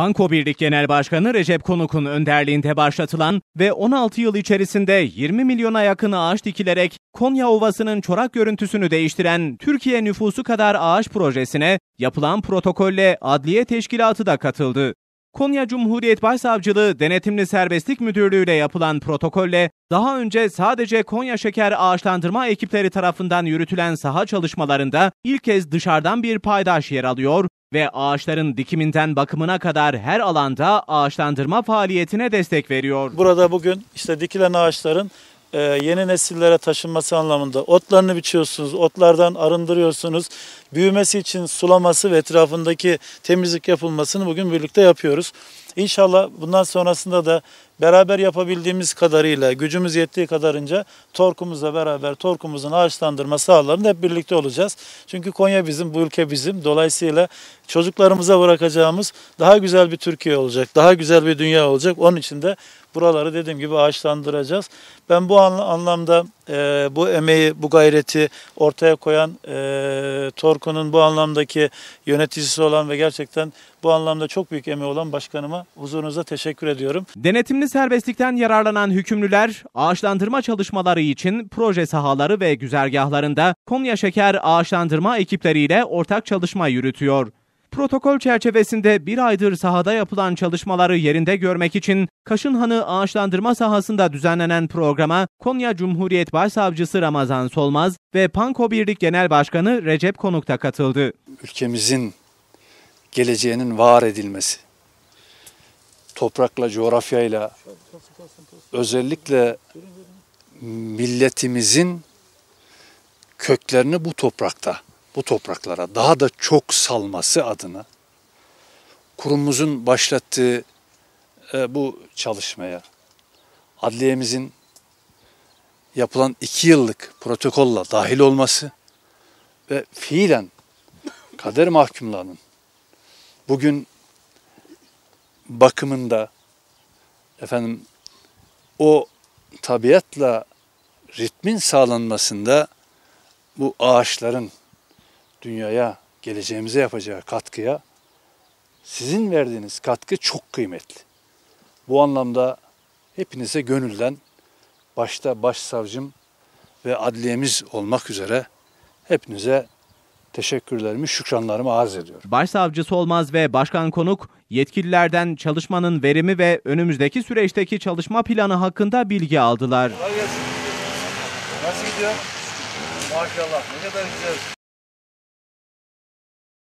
Panko Birlik Genel Başkanı Recep Konuk'un önderliğinde başlatılan ve 16 yıl içerisinde 20 milyona yakın ağaç dikilerek Konya Ovası'nın çorak görüntüsünü değiştiren Türkiye nüfusu kadar ağaç projesine yapılan protokolle Adliye Teşkilatı da katıldı. Konya Cumhuriyet Başsavcılığı Denetimli Serbestlik Müdürlüğü ile yapılan protokolle daha önce sadece Konya Şeker Ağaçlandırma ekipleri tarafından yürütülen saha çalışmalarında ilk kez dışarıdan bir paydaş yer alıyor ve ağaçların dikiminden bakımına kadar her alanda ağaçlandırma faaliyetine destek veriyor. Burada bugün işte dikilen ağaçların e, yeni nesillere taşınması anlamında otlarını biçiyorsunuz, otlardan arındırıyorsunuz. Büyümesi için sulaması ve etrafındaki temizlik yapılmasını bugün birlikte yapıyoruz. İnşallah bundan sonrasında da beraber yapabildiğimiz kadarıyla, gücümüz yettiği kadarınca torkumuzla beraber torkumuzun ağaçlandırma sahalarında hep birlikte olacağız. Çünkü Konya bizim, bu ülke bizim. Dolayısıyla çocuklarımıza bırakacağımız daha güzel bir Türkiye olacak, daha güzel bir dünya olacak. Onun için de buraları dediğim gibi ağaçlandıracağız. Ben bu anlamda e, bu emeği, bu gayreti ortaya koyan e, Torku'nun bu anlamdaki yöneticisi olan ve gerçekten bu anlamda çok büyük emeği olan başkanıma huzurunuza teşekkür ediyorum. Denetimli serbestlikten yararlanan hükümlüler ağaçlandırma çalışmaları için proje sahaları ve güzergahlarında Konya Şeker ağaçlandırma ekipleriyle ortak çalışma yürütüyor. Protokol çerçevesinde bir aydır sahada yapılan çalışmaları yerinde görmek için Kaşınhanı ağaçlandırma sahasında düzenlenen programa Konya Cumhuriyet Başsavcısı Ramazan Solmaz ve Panko Birlik Genel Başkanı Recep Konuk da katıldı. Ülkemizin geleceğinin var edilmesi. Toprakla, coğrafyayla özellikle milletimizin köklerini bu toprakta, bu topraklara daha da çok salması adına kurumumuzun başlattığı e, bu çalışmaya, adliyemizin yapılan iki yıllık protokolla dahil olması ve fiilen kader mahkumlarının bugün bakımında efendim o tabiatla ritmin sağlanmasında bu ağaçların dünyaya, geleceğimize yapacağı katkıya sizin verdiğiniz katkı çok kıymetli. Bu anlamda hepinize gönülden başta başsavcım ve adliyemiz olmak üzere hepinize teşekkürlerimi, şükranlarımı arz ediyorum. Başsavcı olmaz ve Başkan Konuk yetkililerden çalışmanın verimi ve önümüzdeki süreçteki çalışma planı hakkında bilgi aldılar. Nasıl gidiyor? Maşallah ne kadar güzel.